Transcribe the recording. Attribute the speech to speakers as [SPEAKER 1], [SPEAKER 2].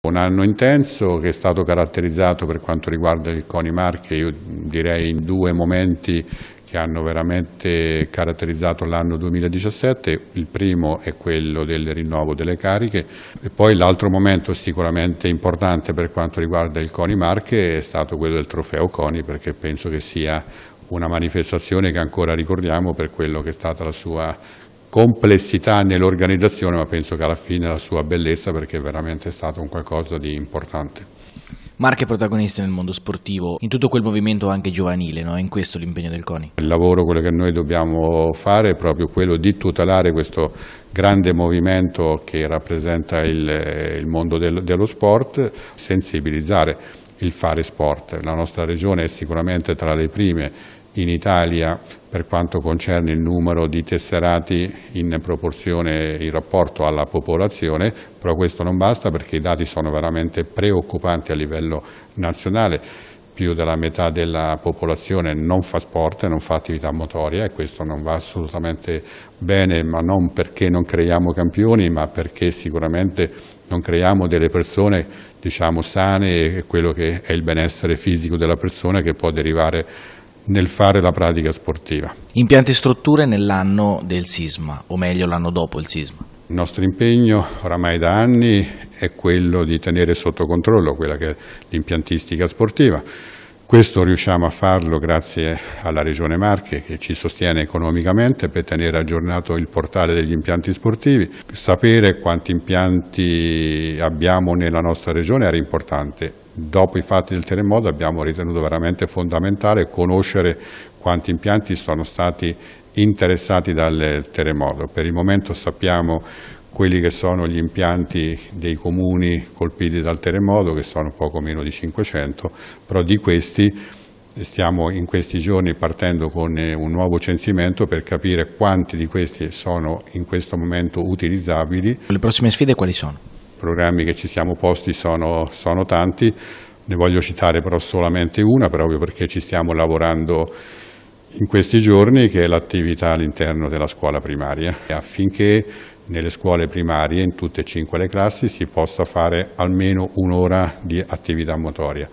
[SPEAKER 1] Un anno intenso che è stato caratterizzato per quanto riguarda il CONI Marche, io direi in due momenti che hanno veramente caratterizzato l'anno 2017, il primo è quello del rinnovo delle cariche e poi l'altro momento sicuramente importante per quanto riguarda il CONI Marche è stato quello del trofeo CONI perché penso che sia una manifestazione che ancora ricordiamo per quello che è stata la sua complessità nell'organizzazione, ma penso che alla fine la sua bellezza perché è veramente stato un qualcosa di importante. Marche protagoniste nel mondo sportivo, in tutto quel movimento anche giovanile, no? è in questo l'impegno del CONI. Il lavoro, quello che noi dobbiamo fare è proprio quello di tutelare questo grande movimento che rappresenta il, il mondo del, dello sport, sensibilizzare il fare sport. La nostra regione è sicuramente tra le prime in Italia per quanto concerne il numero di tesserati in proporzione in rapporto alla popolazione, però questo non basta perché i dati sono veramente preoccupanti a livello nazionale. Più della metà della popolazione non fa sport, non fa attività motoria e questo non va assolutamente bene, ma non perché non creiamo campioni, ma perché sicuramente non creiamo delle persone diciamo, sane e quello che è il benessere fisico della persona che può derivare nel fare la pratica sportiva. Impianti e strutture nell'anno del sisma, o meglio l'anno dopo il sisma? Il nostro impegno oramai da anni è quello di tenere sotto controllo quella che è l'impiantistica sportiva questo riusciamo a farlo grazie alla Regione Marche che ci sostiene economicamente per tenere aggiornato il portale degli impianti sportivi. Sapere quanti impianti abbiamo nella nostra regione era importante. Dopo i fatti del terremoto abbiamo ritenuto veramente fondamentale conoscere quanti impianti sono stati interessati dal terremoto. Per il momento sappiamo quelli che sono gli impianti dei comuni colpiti dal terremoto, che sono poco meno di 500, però di questi stiamo in questi giorni partendo con eh, un nuovo censimento per capire quanti di questi sono in questo momento utilizzabili. Le prossime sfide quali sono? I programmi che ci siamo posti sono, sono tanti, ne voglio citare però solamente una proprio perché ci stiamo lavorando in questi giorni che è l'attività all'interno della scuola primaria affinché nelle scuole primarie, in tutte e cinque le classi, si possa fare almeno un'ora di attività motoria.